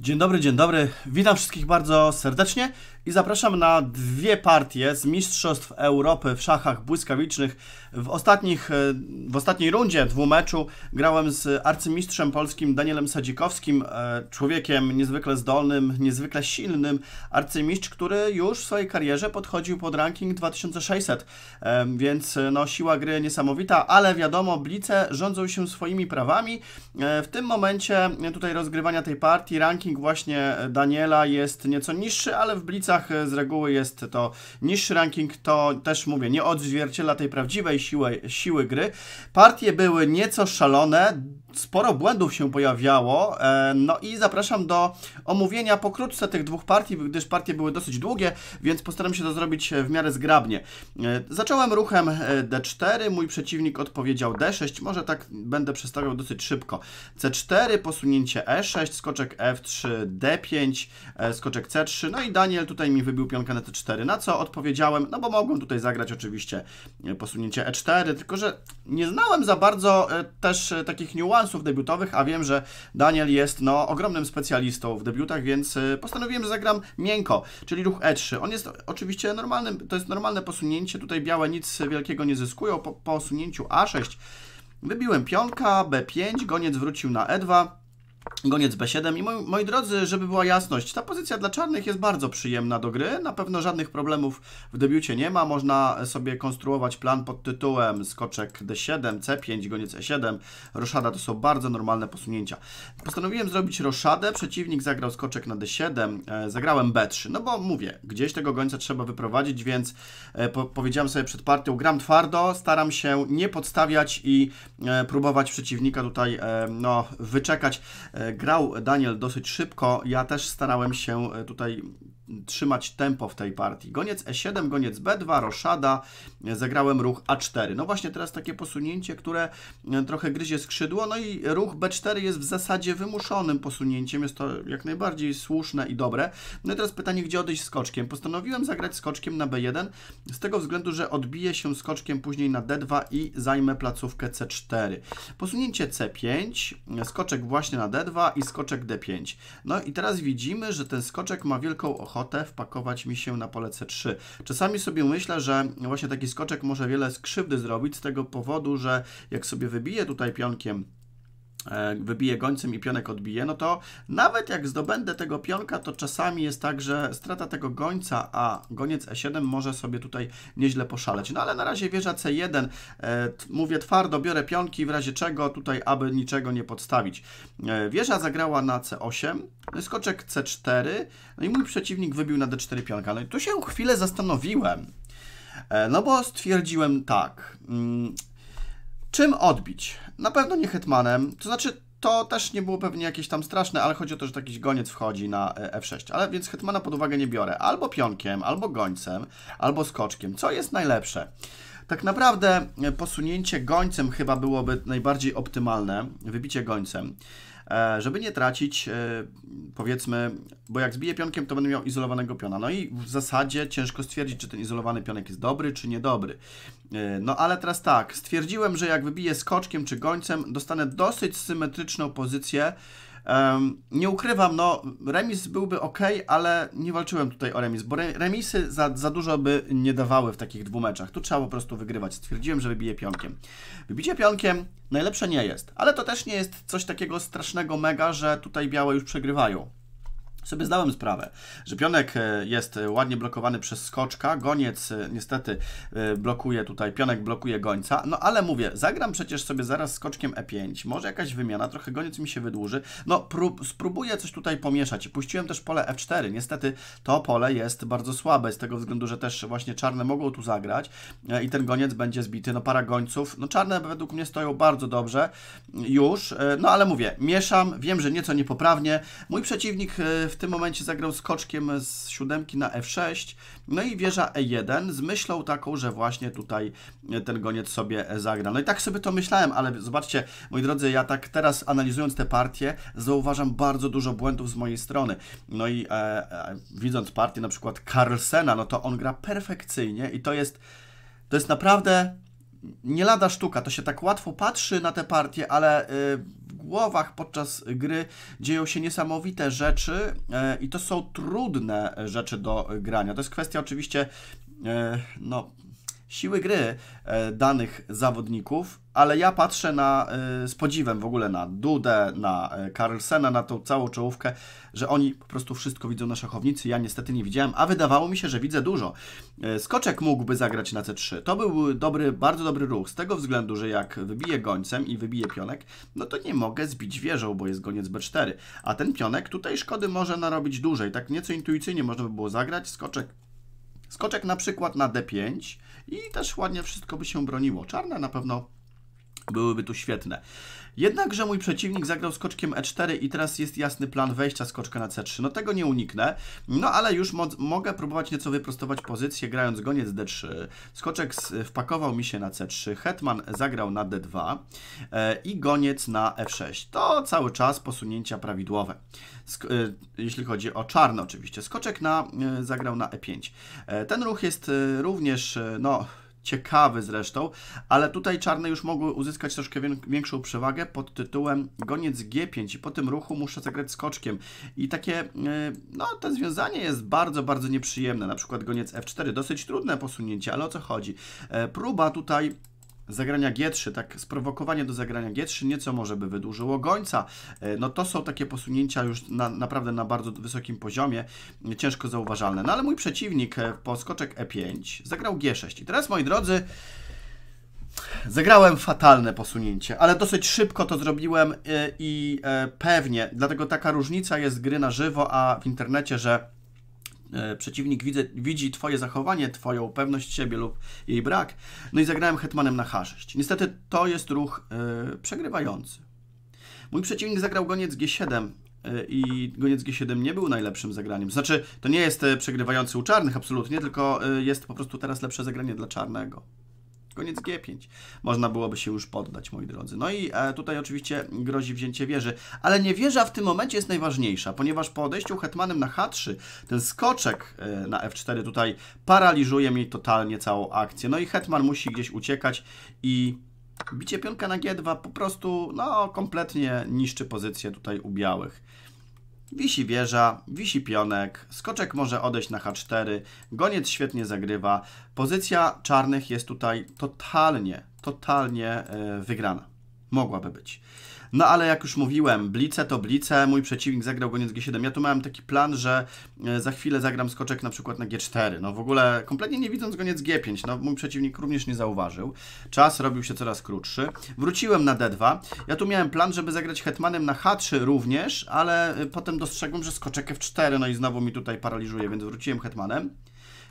Dzień dobry, dzień dobry. Witam wszystkich bardzo serdecznie i zapraszam na dwie partie z Mistrzostw Europy w szachach błyskawicznych. W, ostatnich, e, w ostatniej rundzie dwumeczu grałem z arcymistrzem polskim Danielem Sadzikowskim, e, człowiekiem niezwykle zdolnym, niezwykle silnym, arcymistrz, który już w swojej karierze podchodził pod ranking 2600, e, więc no, siła gry niesamowita, ale wiadomo, Blice rządzą się swoimi prawami. W tym momencie tutaj rozgrywania tej partii ranking właśnie Daniela jest nieco niższy, ale w Blicach z reguły jest to niższy ranking, to też mówię, nie odzwierciedla tej prawdziwej siły, siły gry. Partie były nieco szalone, sporo błędów się pojawiało. E, no i zapraszam do omówienia pokrótce tych dwóch partii, gdyż partie były dosyć długie, więc postaram się to zrobić e, w miarę zgrabnie. E, zacząłem ruchem D4, mój przeciwnik odpowiedział D6, może tak będę przestawiał dosyć szybko. C4, posunięcie E6, skoczek F3, D5, skoczek C3, no i Daniel tutaj mi wybił pionkę na C4, na co odpowiedziałem, no bo mogłem tutaj zagrać oczywiście posunięcie E4, tylko że nie znałem za bardzo też takich niuansów, awansów debiutowych, a wiem, że Daniel jest no, ogromnym specjalistą w debiutach, więc y, postanowiłem, że zagram miękko, czyli ruch E3. On jest oczywiście normalnym, to jest normalne posunięcie, tutaj białe nic wielkiego nie zyskują, po posunięciu A6 wybiłem pionka, B5, goniec wrócił na E2, Goniec B7 i moi, moi, drodzy, żeby była jasność, ta pozycja dla czarnych jest bardzo przyjemna do gry, na pewno żadnych problemów w debiucie nie ma, można sobie konstruować plan pod tytułem skoczek D7, C5, goniec E7, roszada to są bardzo normalne posunięcia. Postanowiłem zrobić roszadę, przeciwnik zagrał skoczek na D7, e, zagrałem B3, no bo mówię, gdzieś tego gońca trzeba wyprowadzić, więc e, po powiedziałem sobie przed partią, gram twardo, staram się nie podstawiać i e, próbować przeciwnika tutaj no, wyczekać E, grał Daniel dosyć szybko. Ja też starałem się e, tutaj trzymać tempo w tej partii. Goniec E7, goniec B2, roszada, zagrałem ruch A4. No właśnie teraz takie posunięcie, które e, trochę gryzie skrzydło, no i ruch B4 jest w zasadzie wymuszonym posunięciem, jest to jak najbardziej słuszne i dobre. No i teraz pytanie, gdzie odejść skoczkiem? Postanowiłem zagrać skoczkiem na B1, z tego względu, że odbiję się skoczkiem później na D2 i zajmę placówkę C4. Posunięcie C5, skoczek właśnie na D2 i skoczek D5. No i teraz widzimy, że ten skoczek ma wielką ochotę ochotę wpakować mi się na polecę 3. Czasami sobie myślę, że właśnie taki skoczek może wiele skrzywdy zrobić z tego powodu, że jak sobie wybiję tutaj pionkiem E, wybije gońcem i pionek odbije, no to nawet jak zdobędę tego pionka, to czasami jest tak, że strata tego gońca, a goniec E7 może sobie tutaj nieźle poszaleć. No ale na razie wieża C1, e, mówię twardo, biorę pionki, w razie czego tutaj, aby niczego nie podstawić. E, wieża zagrała na C8, no skoczek C4, no i mój przeciwnik wybił na D4 pionka. No i tu się chwilę zastanowiłem, no bo stwierdziłem tak, mm, Czym odbić? Na pewno nie hetmanem, to znaczy to też nie było pewnie jakieś tam straszne, ale chodzi o to, że jakiś goniec wchodzi na e, F6. Ale więc hetmana pod uwagę nie biorę. Albo pionkiem, albo gońcem, albo skoczkiem. Co jest najlepsze? Tak naprawdę e, posunięcie gońcem chyba byłoby najbardziej optymalne, wybicie gońcem. E, żeby nie tracić, e, powiedzmy, bo jak zbiję pionkiem, to będę miał izolowanego piona. No i w zasadzie ciężko stwierdzić, czy ten izolowany pionek jest dobry, czy niedobry. E, no ale teraz tak, stwierdziłem, że jak wybiję skoczkiem czy gońcem, dostanę dosyć symetryczną pozycję, nie ukrywam, no remis byłby ok, ale nie walczyłem tutaj o remis, bo remisy za, za dużo by nie dawały w takich dwóch meczach. Tu trzeba po prostu wygrywać. Stwierdziłem, że wybiję pionkiem. Wybicie pionkiem najlepsze nie jest, ale to też nie jest coś takiego strasznego mega, że tutaj białe już przegrywają sobie zdałem sprawę, że pionek e, jest ładnie blokowany przez skoczka, goniec e, niestety e, blokuje tutaj, pionek blokuje gońca, no ale mówię, zagram przecież sobie zaraz skoczkiem e5, może jakaś wymiana, trochę goniec mi się wydłuży, no prób, spróbuję coś tutaj pomieszać. Puściłem też pole f4, niestety to pole jest bardzo słabe, z tego względu, że też właśnie czarne mogą tu zagrać i ten goniec będzie zbity, no para gońców, no czarne według mnie stoją bardzo dobrze już, no ale mówię, mieszam, wiem, że nieco niepoprawnie, mój przeciwnik w tym momencie zagrał skoczkiem z siódemki na F6, no i wieża E1 z myślą taką, że właśnie tutaj ten goniec sobie zagra. No i tak sobie to myślałem, ale zobaczcie, moi drodzy, ja tak teraz analizując te partie, zauważam bardzo dużo błędów z mojej strony. No i e, e, widząc partię na przykład Carlsena, no to on gra perfekcyjnie i to jest, to jest naprawdę nie lada sztuka. To się tak łatwo patrzy na te partie, ale y, w głowach podczas gry dzieją się niesamowite rzeczy y, i to są trudne rzeczy do grania. To jest kwestia oczywiście y, no, siły gry e, danych zawodników, ale ja patrzę na, e, z podziwem w ogóle na Dudę, na e, Carlsena, na tą całą czołówkę, że oni po prostu wszystko widzą na szachownicy, ja niestety nie widziałem, a wydawało mi się, że widzę dużo. Skoczek mógłby zagrać na C3. To był dobry, bardzo dobry ruch, z tego względu, że jak wybiję gońcem i wybiję pionek, no to nie mogę zbić wieżą, bo jest goniec B4, a ten pionek tutaj szkody może narobić dłużej, tak nieco intuicyjnie można by było zagrać, skoczek Skoczek na przykład na D5, i też ładnie wszystko by się broniło. Czarne na pewno byłyby tu świetne. Jednakże mój przeciwnik zagrał skoczkiem e4 i teraz jest jasny plan wejścia skoczka na c3. No tego nie uniknę, no ale już mo mogę próbować nieco wyprostować pozycję grając goniec d3. Skoczek wpakował mi się na c3, hetman zagrał na d2 e, i goniec na f6. To cały czas posunięcia prawidłowe, Sk e, jeśli chodzi o czarne oczywiście. Skoczek na, e, zagrał na e5. E, ten ruch jest e, również, e, no ciekawy zresztą, ale tutaj czarne już mogły uzyskać troszkę większą przewagę pod tytułem goniec G5 i po tym ruchu muszę zagrać skoczkiem. I takie, e, no to związanie jest bardzo, bardzo nieprzyjemne, na przykład goniec F4, dosyć trudne posunięcie, ale o co chodzi? E, próba tutaj zagrania G3, tak sprowokowanie do zagrania G3 nieco może by wydłużyło gońca. E, no to są takie posunięcia już na, naprawdę na bardzo wysokim poziomie, e, ciężko zauważalne. No ale mój przeciwnik e, po skoczek E5 zagrał G6 i teraz moi drodzy, Zagrałem fatalne posunięcie, ale dosyć szybko to zrobiłem i pewnie, dlatego taka różnica jest gry na żywo, a w internecie, że E, przeciwnik widzi Twoje zachowanie, Twoją pewność siebie lub jej brak. No i zagrałem hetmanem na H6. Niestety to jest ruch e, przegrywający. Mój przeciwnik zagrał goniec G7 e, i goniec G7 nie był najlepszym zagraniem. Znaczy, to nie jest przegrywający u czarnych absolutnie, tylko jest po prostu teraz lepsze zagranie dla czarnego koniec G5. Można byłoby się już poddać, moi drodzy. No i e, tutaj oczywiście grozi wzięcie wieży, ale nie wieża w tym momencie jest najważniejsza, ponieważ po odejściu hetmanem na H3 ten skoczek e, na F4 tutaj paraliżuje mi totalnie całą akcję. No i hetman musi gdzieś uciekać i bicie pionka na G2 po prostu no kompletnie niszczy pozycję tutaj u białych. Wisi wieża, wisi pionek, skoczek może odejść na H4, goniec świetnie zagrywa. Pozycja czarnych jest tutaj totalnie, totalnie e, wygrana. Mogłaby być. No ale jak już mówiłem, blice to blice, mój przeciwnik zagrał goniec G7. Ja tu miałem taki plan, że e, za chwilę zagram skoczek na przykład na G4. No w ogóle kompletnie nie widząc goniec G5, no mój przeciwnik również nie zauważył. Czas robił się coraz krótszy. Wróciłem na D2. Ja tu miałem plan, żeby zagrać hetmanem na H3 również, ale e, potem dostrzegłem, że skoczek F4, no i znowu mi tutaj paraliżuje, więc wróciłem hetmanem.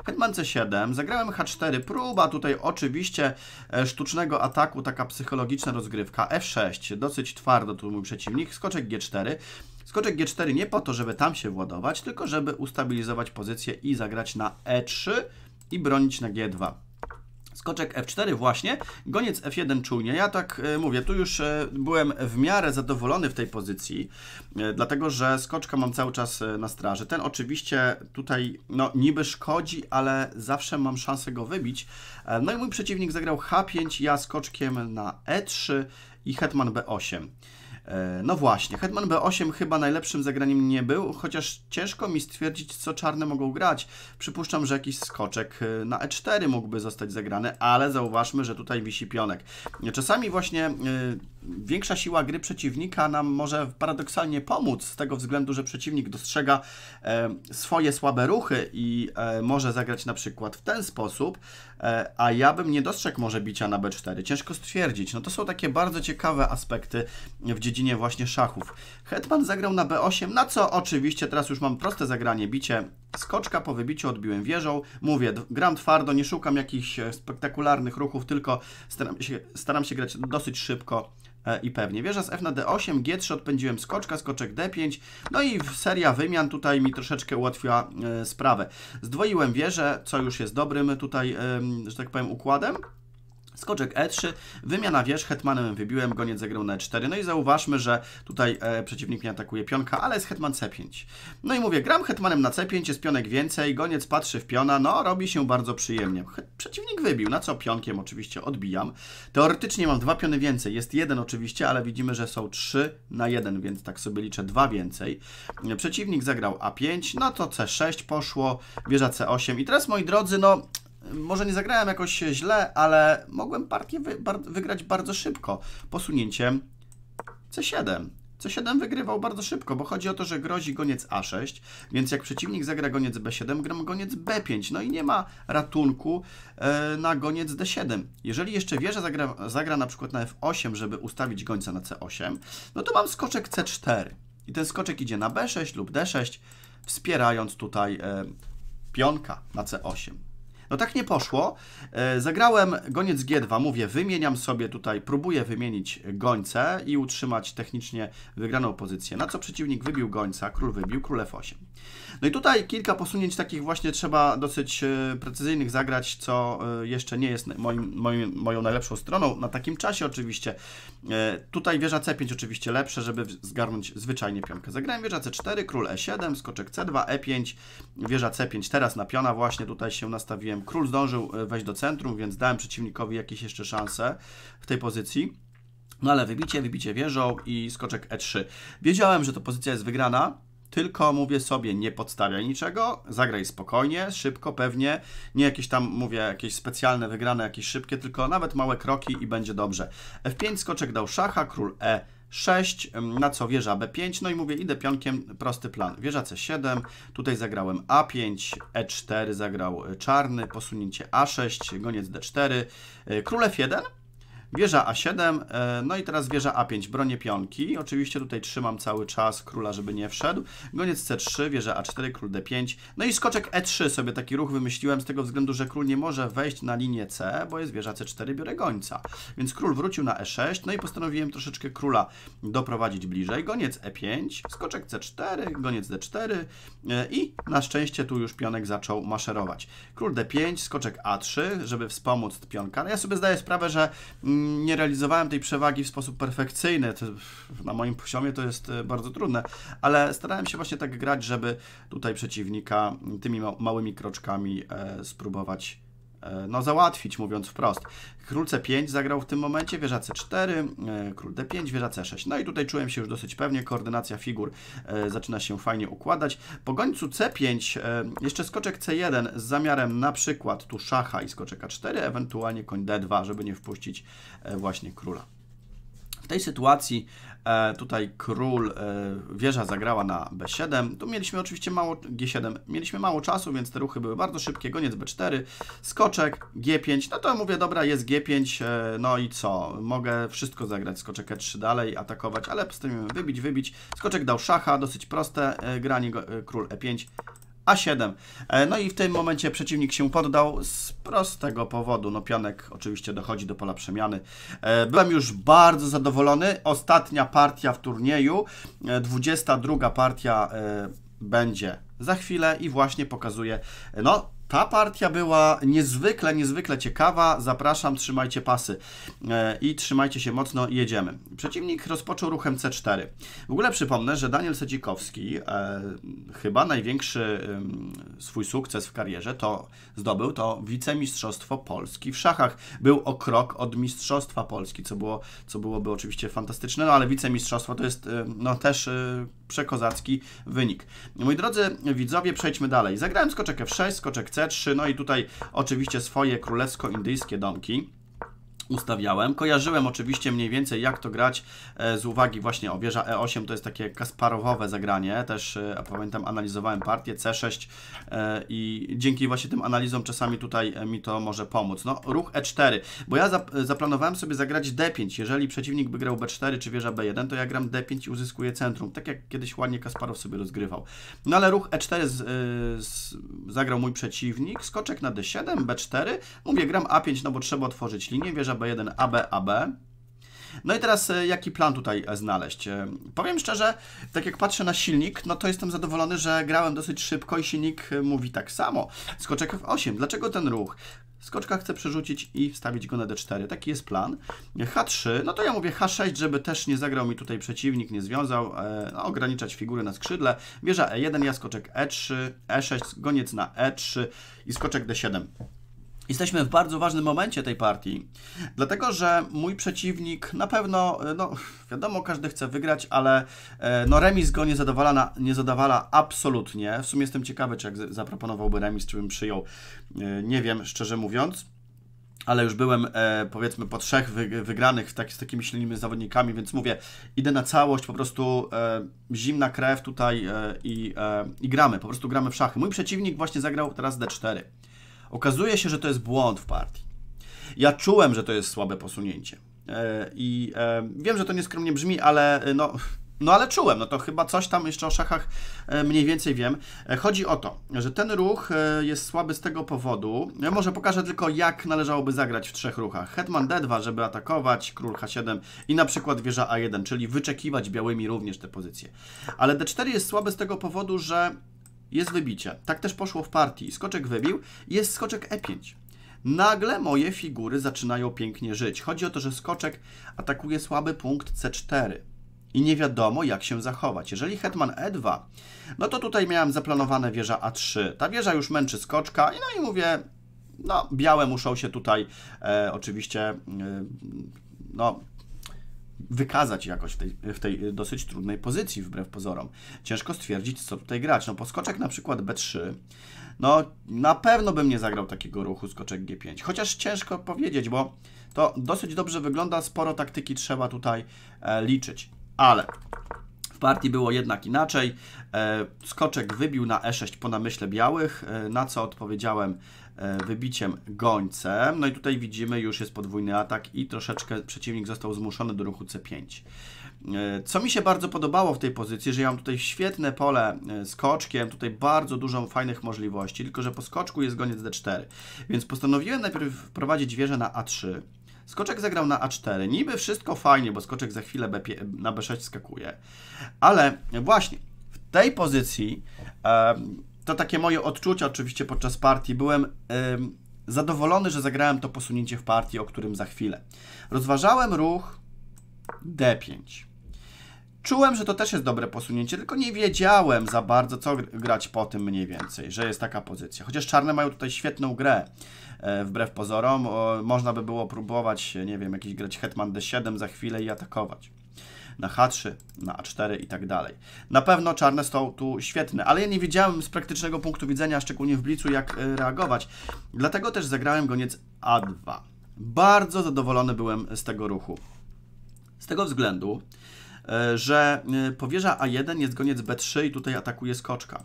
Hetman C7, zagrałem H4, próba tutaj oczywiście e, sztucznego ataku, taka psychologiczna rozgrywka. F6, dosyć twardo tu mój przeciwnik, skoczek G4. Skoczek G4 nie po to, żeby tam się władować, tylko żeby ustabilizować pozycję i zagrać na E3 i bronić na G2. Skoczek F4 właśnie, goniec F1 czujnie. Ja tak e, mówię, tu już e, byłem w miarę zadowolony w tej pozycji, e, dlatego że skoczka mam cały czas na straży. Ten oczywiście tutaj no, niby szkodzi, ale zawsze mam szansę go wybić. No i mój przeciwnik zagrał H5, ja skoczkiem na E3 i hetman B8. E, no właśnie, Hetman B8 chyba najlepszym zagraniem nie był, chociaż ciężko mi stwierdzić, co czarne mogą grać. Przypuszczam, że jakiś skoczek e, na E4 mógłby zostać zagrany, ale zauważmy, że tutaj wisi pionek. Czasami właśnie e, większa siła gry przeciwnika nam może paradoksalnie pomóc z tego względu, że przeciwnik dostrzega e, swoje słabe ruchy i e, może zagrać na przykład w ten sposób, e, a ja bym nie dostrzegł może bicia na b4. Ciężko stwierdzić. No to są takie bardzo ciekawe aspekty w dziedzinie właśnie szachów. Hetman zagrał na b8, na co oczywiście teraz już mam proste zagranie, bicie skoczka po wybiciu odbiłem wieżą. Mówię, gram twardo, nie szukam jakichś spektakularnych ruchów, tylko staram się, staram się grać dosyć szybko E, i pewnie. Wieża z F na D8, G3 odpędziłem skoczka, skoczek D5, no i seria wymian tutaj mi troszeczkę ułatwiła e, sprawę. Zdwoiłem wieżę, co już jest dobrym tutaj, że tak powiem, układem. Skoczek E3, wymiana wież, hetmanem wybiłem, goniec zagrał na E4. No i zauważmy, że tutaj e, przeciwnik nie atakuje pionka, ale jest hetman C5. No i mówię, gram hetmanem na C5, jest pionek więcej, goniec patrzy w piona, no robi się bardzo przyjemnie. Przeciwnik wybił, na co pionkiem oczywiście odbijam. Teoretycznie mam dwa piony więcej, jest jeden oczywiście, ale widzimy, że są trzy na jeden, więc tak sobie liczę dwa więcej. Przeciwnik zagrał A5, no to C6 poszło, wieża C8 i teraz moi drodzy, no może nie zagrałem jakoś źle, ale mogłem partię wy, bar, wygrać bardzo szybko posunięciem C7. C7 wygrywał bardzo szybko, bo chodzi o to, że grozi goniec A6, więc jak przeciwnik zagra goniec B7, gram goniec B5, no i nie ma ratunku e, na goniec D7. Jeżeli jeszcze wieża zagra, zagra na przykład na F8, żeby ustawić gońca na C8, no to mam skoczek C4 i ten skoczek idzie na B6 lub D6, wspierając tutaj e, pionka na C8. No tak nie poszło. E, zagrałem goniec G2, mówię, wymieniam sobie tutaj, próbuję wymienić gońce i utrzymać technicznie wygraną pozycję, na co przeciwnik wybił gońca, król wybił, król F8. No i tutaj kilka posunięć takich właśnie trzeba dosyć e, precyzyjnych zagrać, co e, jeszcze nie jest moim, moim, moją najlepszą stroną. Na takim czasie oczywiście. E, tutaj wieża C5 oczywiście lepsze, żeby zgarnąć zwyczajnie pionkę. Zagrałem wieża C4, król E7, skoczek C2, E5, wieża C5 teraz na piona właśnie tutaj się nastawiłem. Król zdążył wejść do centrum, więc dałem przeciwnikowi jakieś jeszcze szanse w tej pozycji. No ale wybicie, wybicie wieżą i skoczek E3. Wiedziałem, że to pozycja jest wygrana, tylko mówię sobie, nie podstawiaj niczego, zagraj spokojnie, szybko, pewnie, nie jakieś tam, mówię, jakieś specjalne, wygrane, jakieś szybkie, tylko nawet małe kroki i będzie dobrze. F5, skoczek dał szacha, król E 6, na co wieża B5, no i mówię, idę pionkiem, prosty plan, wieża C7, tutaj zagrałem A5, E4 zagrał e, czarny, posunięcie A6, goniec D4, e, król F1, Wieża A7, e, no i teraz wieża A5, bronie pionki. Oczywiście tutaj trzymam cały czas króla, żeby nie wszedł. Goniec C3, wieża A4, król D5. No i skoczek E3 sobie taki ruch wymyśliłem z tego względu, że król nie może wejść na linię C, bo jest wieża C4, biorę gońca. Więc król wrócił na E6, no i postanowiłem troszeczkę króla doprowadzić bliżej. Goniec E5, skoczek C4, goniec D4 e, i na szczęście tu już pionek zaczął maszerować. Król D5, skoczek A3, żeby wspomóc pionka. No ja sobie zdaję sprawę, że mm, nie realizowałem tej przewagi w sposób perfekcyjny. To na moim poziomie to jest e, bardzo trudne, ale starałem się właśnie tak grać, żeby tutaj przeciwnika tymi małymi kroczkami e, spróbować E, no załatwić, mówiąc wprost. Król C5 zagrał w tym momencie, wieża C4, e, król D5, wieża C6. No i tutaj czułem się już dosyć pewnie, koordynacja figur e, zaczyna się fajnie układać. Po gońcu C5 jeszcze skoczek C1 z zamiarem na przykład tu szacha i skoczek A4, ewentualnie koń D2, żeby nie wpuścić właśnie króla. W tej sytuacji E, tutaj król, e, wieża zagrała na b7. Tu mieliśmy oczywiście mało, g7, mieliśmy mało czasu, więc te ruchy były bardzo szybkie. Goniec b4, skoczek, g5. No to mówię, dobra, jest g5, e, no i co? Mogę wszystko zagrać, skoczek e3 dalej, atakować, ale postanowimy wybić, wybić. Skoczek dał szacha, dosyć proste granie, król e5, a7. E, no i w tym momencie przeciwnik się poddał z prostego powodu. No pionek oczywiście dochodzi do pola przemiany. E, byłem już bardzo zadowolony. Ostatnia partia w turnieju, 22 e, partia będzie za chwilę i właśnie pokazuje, no ta partia była niezwykle, niezwykle ciekawa. Zapraszam, trzymajcie pasy e, i trzymajcie się mocno, jedziemy. Przeciwnik rozpoczął ruchem C4. W ogóle przypomnę, że Daniel Sedzikowski, e, chyba największy swój sukces w karierze to zdobył, to wicemistrzostwo Polski w szachach. Był o krok od mistrzostwa Polski, co, było, co byłoby oczywiście fantastyczne, no ale wicemistrzostwo to jest no, też e, przekozacki wynik. Moi drodzy widzowie, przejdźmy dalej. Zagrałem skoczek F6, skoczek C C3. No i tutaj oczywiście swoje królewsko-indyjskie domki ustawiałem. Kojarzyłem oczywiście mniej więcej jak to grać e, z uwagi właśnie o wieża E8, to jest takie kasparowowe zagranie, też e, pamiętam analizowałem partię C6 e, i dzięki właśnie tym analizom czasami tutaj mi to może pomóc. No ruch E4, bo ja zaplanowałem sobie zagrać D5, jeżeli przeciwnik by grał B4 czy wieża B1, to ja gram D5 i uzyskuję centrum, tak jak kiedyś ładnie Kasparow sobie rozgrywał. No ale ruch E4 z, z, zagrał mój przeciwnik, skoczek na D7, B4, mówię gram A5, no bo trzeba otworzyć linię, wieża B1, AB, AB. No i teraz e, jaki plan tutaj e, znaleźć? E, powiem szczerze, tak jak patrzę na silnik, no to jestem zadowolony, że grałem dosyć szybko i silnik mówi tak samo. Skoczek F8, dlaczego ten ruch? Skoczka chcę przerzucić i wstawić go na D4. Taki jest plan. H3, no to ja mówię H6, żeby też nie zagrał mi tutaj przeciwnik, nie związał, no, ograniczać figury na skrzydle. Wieża E1, ja skoczek E3, E6, goniec na E3 i skoczek D7. Jesteśmy w bardzo ważnym momencie tej partii, dlatego że mój przeciwnik na pewno, e, no wiadomo, każdy chce wygrać, ale e, no remis go nie zadowala, na, nie zadowala absolutnie. W sumie jestem ciekawy, czy jak zaproponowałby remis, czy bym przyjął. E, nie wiem, szczerze mówiąc ale już byłem powiedzmy po trzech wygranych z takimi silnymi zawodnikami, więc mówię, idę na całość, po prostu zimna krew tutaj i, i gramy, po prostu gramy w szachy. Mój przeciwnik właśnie zagrał teraz D4. Okazuje się, że to jest błąd w partii. Ja czułem, że to jest słabe posunięcie. E, I e, wiem, że to nieskromnie brzmi, ale e, no, no ale czułem, no to chyba coś tam jeszcze o szachach mniej więcej wiem. Chodzi o to, że ten ruch jest słaby z tego powodu. Ja może pokażę tylko, jak należałoby zagrać w trzech ruchach. Hetman D2, żeby atakować, król H7 i na przykład wieża A1, czyli wyczekiwać białymi również te pozycje. Ale D4 jest słaby z tego powodu, że jest wybicie. Tak też poszło w partii. Skoczek wybił. Jest skoczek E5. Nagle moje figury zaczynają pięknie żyć. Chodzi o to, że skoczek atakuje słaby punkt C4 i nie wiadomo, jak się zachować. Jeżeli hetman E2, no to tutaj miałem zaplanowane wieża A3. Ta wieża już męczy skoczka i no i mówię, no białe muszą się tutaj e, oczywiście, e, no wykazać jakoś w tej, w tej dosyć trudnej pozycji, wbrew pozorom. Ciężko stwierdzić, co tutaj grać. No skoczek na przykład B3, no na pewno bym nie zagrał takiego ruchu skoczek G5. Chociaż ciężko powiedzieć, bo to dosyć dobrze wygląda, sporo taktyki trzeba tutaj e, liczyć. Ale w partii było jednak inaczej. E, skoczek wybił na E6 po namyśle białych, e, na co odpowiedziałem e, wybiciem gońcem. No i tutaj widzimy, już jest podwójny atak i troszeczkę przeciwnik został zmuszony do ruchu C5. Co mi się bardzo podobało w tej pozycji, że ja mam tutaj świetne pole z koczkiem, tutaj bardzo dużo fajnych możliwości, tylko że po skoczku jest goniec D4. Więc postanowiłem najpierw wprowadzić wieżę na A3, Skoczek zagrał na A4. Niby wszystko fajnie, bo skoczek za chwilę na B6 skakuje. Ale właśnie w tej pozycji, to takie moje odczucia oczywiście podczas partii, byłem zadowolony, że zagrałem to posunięcie w partii, o którym za chwilę. Rozważałem ruch D5. Czułem, że to też jest dobre posunięcie, tylko nie wiedziałem za bardzo, co grać po tym mniej więcej, że jest taka pozycja. Chociaż czarne mają tutaj świetną grę, e, wbrew pozorom. można by było próbować, nie wiem, jakiś grać Hetman D7 za chwilę i atakować. Na H3, na A4 i tak dalej. Na pewno czarne są tu świetne, ale ja nie wiedziałem z praktycznego punktu widzenia, szczególnie w blicu, jak e, reagować. Dlatego też zagrałem goniec A2. Bardzo zadowolony byłem z tego ruchu. Z tego względu, E, że e, powierza A1 jest goniec B3 i tutaj atakuje skoczka.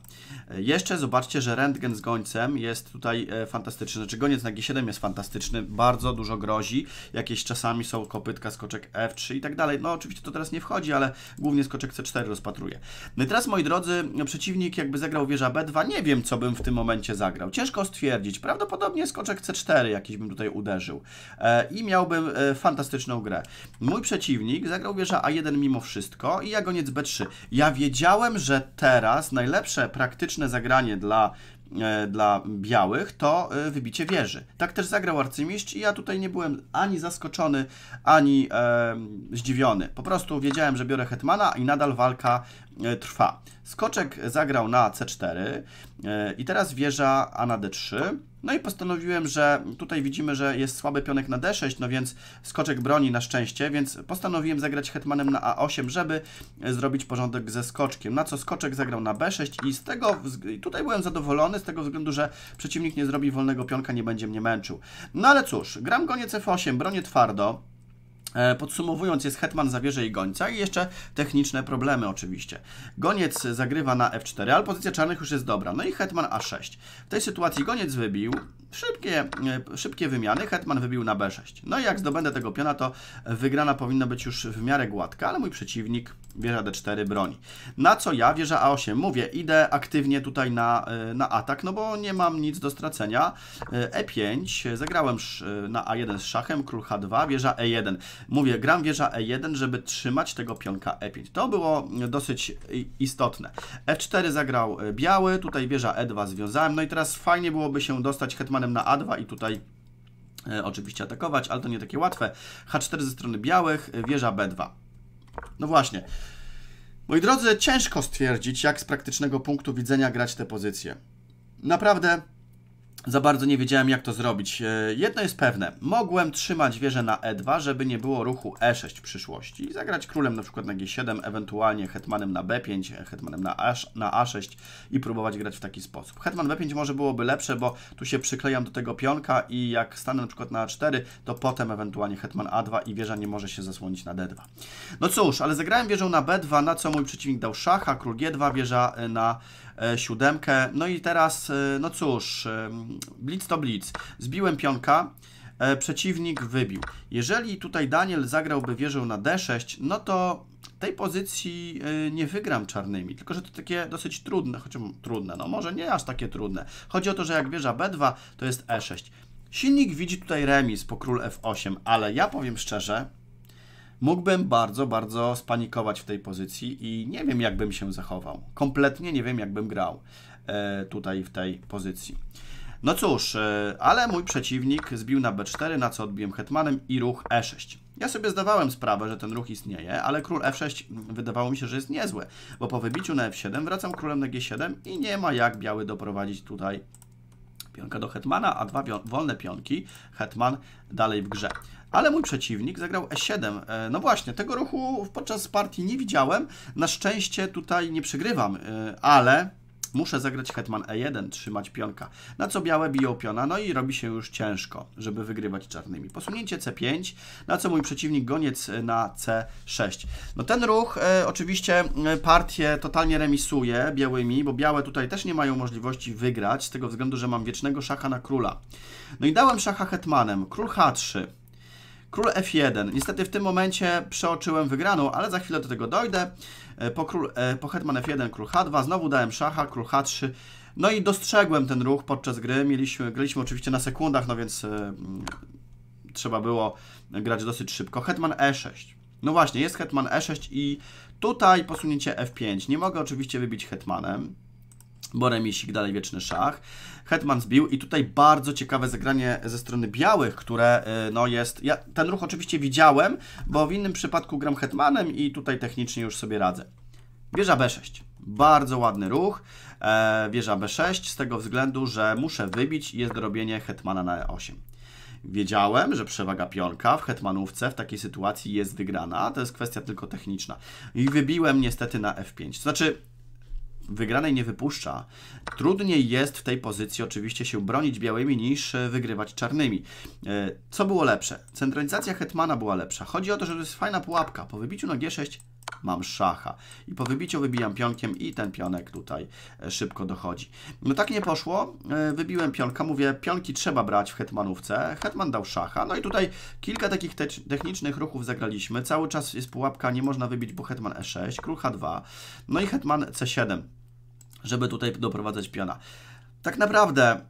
E, jeszcze zobaczcie, że rentgen z gońcem jest tutaj fantastyczny, znaczy goniec na G7 jest fantastyczny, bardzo dużo grozi, jakieś czasami są kopytka, skoczek F3 i tak dalej. No oczywiście to teraz nie wchodzi, ale głównie skoczek C4 rozpatruje. No i teraz moi drodzy, przeciwnik jakby zagrał wieża B2, nie wiem co bym w tym momencie zagrał. Ciężko stwierdzić, prawdopodobnie skoczek C4 jakiś bym tutaj uderzył i miałbym fantastyczną grę. Mój przeciwnik zagrał wieża A1 mimo wszystko, wszystko i jagoniec b3. Ja wiedziałem, że teraz najlepsze praktyczne zagranie dla, e, dla białych to e, wybicie wieży. Tak też zagrał arcymistrz i ja tutaj nie byłem ani zaskoczony, ani e, zdziwiony. Po prostu wiedziałem, że biorę hetmana i nadal walka E, trwa. Skoczek zagrał na C4 e, i teraz wieża A na D3. No i postanowiłem, że tutaj widzimy, że jest słaby pionek na D6, no więc skoczek broni na szczęście, więc postanowiłem zagrać hetmanem na A8, żeby zrobić porządek ze skoczkiem. Na co skoczek zagrał na B6 i z tego, tutaj byłem zadowolony z tego względu, że przeciwnik nie zrobi wolnego pionka, nie będzie mnie męczył. No ale cóż, gram goniec c 8 bronię twardo. E, podsumowując, jest Hetman zawierze i gońca i jeszcze techniczne problemy oczywiście. Goniec zagrywa na F4, ale pozycja czarnych już jest dobra. No i Hetman A6. W tej sytuacji goniec wybił, Szybkie, e, szybkie wymiany, hetman wybił na b6. No i jak zdobędę tego piona, to wygrana powinna być już w miarę gładka, ale mój przeciwnik wieża d4 broni. Na co ja, wieża a8, mówię, idę aktywnie tutaj na, e, na atak, no bo nie mam nic do stracenia. e5, e zagrałem na a1 z szachem, król h2, wieża e1. Mówię, gram wieża e1, żeby trzymać tego pionka e5. To było dosyć istotne. f4 zagrał biały, tutaj wieża e2 związałem, no i teraz fajnie byłoby się dostać hetman hetmanem na A2 i tutaj e, oczywiście atakować, ale to nie takie łatwe. H4 ze strony białych, e, wieża B2. No właśnie. Moi drodzy, ciężko stwierdzić, jak z praktycznego punktu widzenia grać te pozycje. Naprawdę za bardzo nie wiedziałem, jak to zrobić. E, jedno jest pewne. Mogłem trzymać wieżę na e2, żeby nie było ruchu e6 w przyszłości. I zagrać królem na przykład na g7, ewentualnie hetmanem na b5, hetmanem na, a, na a6 i próbować grać w taki sposób. Hetman b5 może byłoby lepsze, bo tu się przyklejam do tego pionka i jak stanę na przykład na a4, to potem ewentualnie hetman a2 i wieża nie może się zasłonić na d2. No cóż, ale zagrałem wieżą na b2, na co mój przeciwnik dał szacha, król g2, wieża e, na e, siódemkę. No i teraz, no cóż, blitz to blitz. Zbiłem pionka, e, przeciwnik wybił. Jeżeli tutaj Daniel zagrałby wieżę na d6, no to tej pozycji y, nie wygram czarnymi, tylko że to takie dosyć trudne, chociaż trudne, no może nie aż takie trudne. Chodzi o to, że jak wieża b2, to jest e6. Silnik widzi tutaj remis po król f8, ale ja powiem szczerze, mógłbym bardzo, bardzo spanikować w tej pozycji i nie wiem, jakbym się zachował. Kompletnie nie wiem, jakbym grał e, tutaj w tej pozycji. No cóż, e, ale mój przeciwnik zbił na b4, na co odbiłem hetmanem i ruch e6. Ja sobie zdawałem sprawę, że ten ruch istnieje, ale król f6 wydawało mi się, że jest niezły, bo po wybiciu na f7 wracam królem na g7 i nie ma jak biały doprowadzić tutaj pionka do hetmana, a dwa pion wolne pionki, hetman dalej w grze. Ale mój przeciwnik zagrał E7. E, no właśnie, tego ruchu podczas partii nie widziałem. Na szczęście tutaj nie przegrywam, e, ale Muszę zagrać hetman e1, trzymać pionka. Na co białe biją piona, no i robi się już ciężko, żeby wygrywać czarnymi. Posunięcie c5, na co mój przeciwnik goniec e, na c6. No ten ruch e, oczywiście e, partię totalnie remisuje białymi, bo białe tutaj też nie mają możliwości wygrać, z tego względu, że mam wiecznego szacha na króla. No i dałem szacha hetmanem. Król h3. Król F1. Niestety w tym momencie przeoczyłem wygraną, ale za chwilę do tego dojdę. E, po, król, e, po hetman f1, król h2, znowu dałem szacha, król h3. No i dostrzegłem ten ruch podczas gry. Mieliśmy, graliśmy oczywiście na sekundach, no więc e, trzeba było grać dosyć szybko. Hetman e6. No właśnie, jest hetman e6 i tutaj posunięcie f5. Nie mogę oczywiście wybić hetmanem. Boremisik dalej wieczny szach. Hetman zbił i tutaj bardzo ciekawe zagranie ze strony białych, które y, no jest... Ja ten ruch oczywiście widziałem, bo w innym przypadku gram hetmanem i tutaj technicznie już sobie radzę. Wieża B6. Bardzo ładny ruch. E, wieża B6 z tego względu, że muszę wybić i jest dorobienie hetmana na E8. Wiedziałem, że przewaga pionka w hetmanówce w takiej sytuacji jest wygrana. To jest kwestia tylko techniczna. I wybiłem niestety na F5. To znaczy, wygranej nie wypuszcza, trudniej jest w tej pozycji oczywiście się bronić białymi niż e, wygrywać czarnymi. E, co było lepsze? Centralizacja Hetmana była lepsza. Chodzi o to, że to jest fajna pułapka. Po wybiciu na G6 mam szacha. I po wybiciu wybijam pionkiem i ten pionek tutaj e, szybko dochodzi. No tak nie poszło, e, wybiłem pionka, mówię, pionki trzeba brać w hetmanówce. Hetman dał szacha, no i tutaj kilka takich te technicznych ruchów zagraliśmy. Cały czas jest pułapka, nie można wybić, bo hetman e6, król h2, no i hetman c7, żeby tutaj doprowadzać piona. Tak naprawdę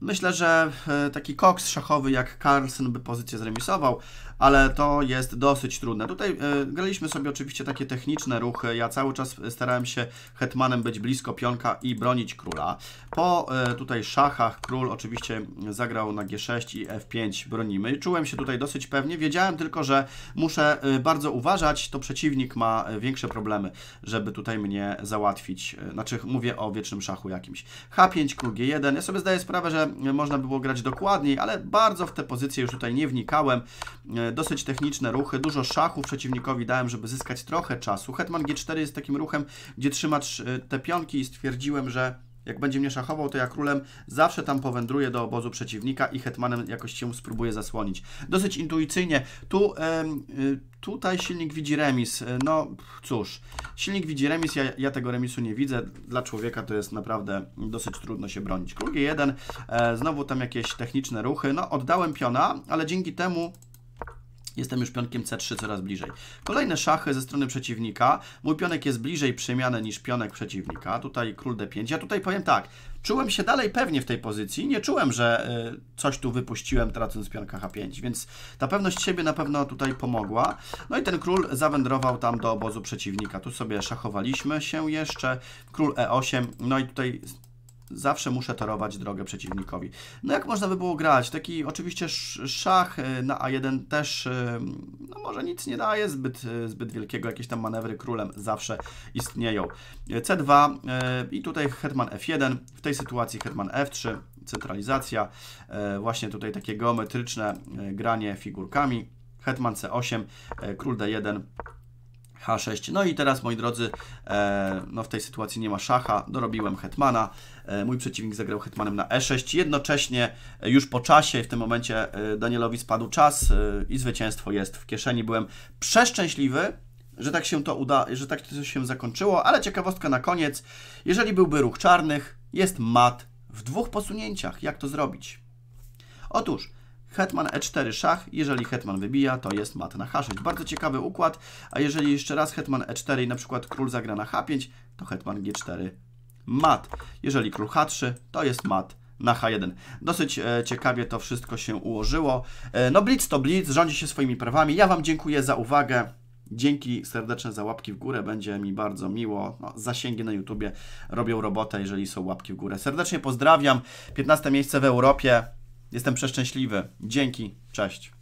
Myślę, że e, taki koks szachowy jak Carlsen by pozycję zremisował, ale to jest dosyć trudne. Tutaj y, graliśmy sobie oczywiście takie techniczne ruchy. Ja cały czas starałem się hetmanem być blisko pionka i bronić króla. Po y, tutaj szachach król oczywiście zagrał na g6 i f5 bronimy. Czułem się tutaj dosyć pewnie. Wiedziałem tylko, że muszę e, bardzo uważać. To przeciwnik ma większe problemy, żeby tutaj mnie załatwić. Znaczy mówię o wiecznym szachu jakimś. h5, król g1. Ja sobie zdaję sprawę, że można było grać dokładniej, ale bardzo w te pozycje już tutaj nie wnikałem. Y, dosyć techniczne ruchy, dużo szachów przeciwnikowi dałem, żeby zyskać trochę czasu. Hetman G4 jest takim ruchem, gdzie trzyma e, te pionki i stwierdziłem, że jak będzie mnie szachował, to ja królem zawsze tam powędruję do obozu przeciwnika i hetmanem jakoś się spróbuję zasłonić. Dosyć intuicyjnie. Tu, e, tutaj silnik widzi remis. E, no cóż, silnik widzi remis, ja, ja tego remisu nie widzę. Dla człowieka to jest naprawdę dosyć trudno się bronić. Król G1, znowu tam jakieś techniczne ruchy. No oddałem piona, ale dzięki temu Jestem już pionkiem C3 coraz bliżej. Kolejne szachy ze strony przeciwnika. Mój pionek jest bliżej przemiany niż pionek przeciwnika. Tutaj król D5. Ja tutaj powiem tak. Czułem się dalej pewnie w tej pozycji. Nie czułem, że y, coś tu wypuściłem tracąc pionka H5, więc ta pewność siebie na pewno tutaj pomogła. No i ten król zawędrował tam do obozu przeciwnika. Tu sobie szachowaliśmy się jeszcze. Król E8. No i tutaj Zawsze muszę torować drogę przeciwnikowi. No jak można by było grać? Taki oczywiście szach e, na A1 też e, no może nic nie daje zbyt, e, zbyt wielkiego. Jakieś tam manewry królem zawsze istnieją. C2 i tutaj hetman F1. W tej sytuacji hetman F3. Centralizacja. Właśnie tutaj takie geometryczne granie figurkami. Hetman C8. Król D1 H6. No i teraz, moi drodzy, e, no w tej sytuacji nie ma szacha, dorobiłem hetmana. E, mój przeciwnik zagrał hetmanem na E6. Jednocześnie e, już po czasie, w tym momencie Danielowi spadł czas i zwycięstwo jest w kieszeni. Byłem przeszczęśliwy, że tak się to uda, że tak to się zakończyło, ale ciekawostka na koniec. Jeżeli byłby ruch czarnych, jest mat w dwóch posunięciach. Jak to zrobić? Otóż Hetman e4 szach, jeżeli hetman wybija, to jest mat na h6. Bardzo ciekawy układ, a jeżeli jeszcze raz hetman e4 i na przykład król zagra na h5, to hetman g4 mat. Jeżeli król h3, to jest mat na H1. Dosyć e, ciekawie to wszystko się ułożyło. E, no blitz to blitz, rządzi się swoimi prawami. Ja Wam dziękuję za uwagę. Dzięki serdeczne za łapki w górę, będzie mi bardzo miło. No, zasięgi na YouTubie robią robotę, jeżeli są łapki w górę. Serdecznie pozdrawiam. 15 miejsce w Europie. Jestem przeszczęśliwy. Dzięki, cześć.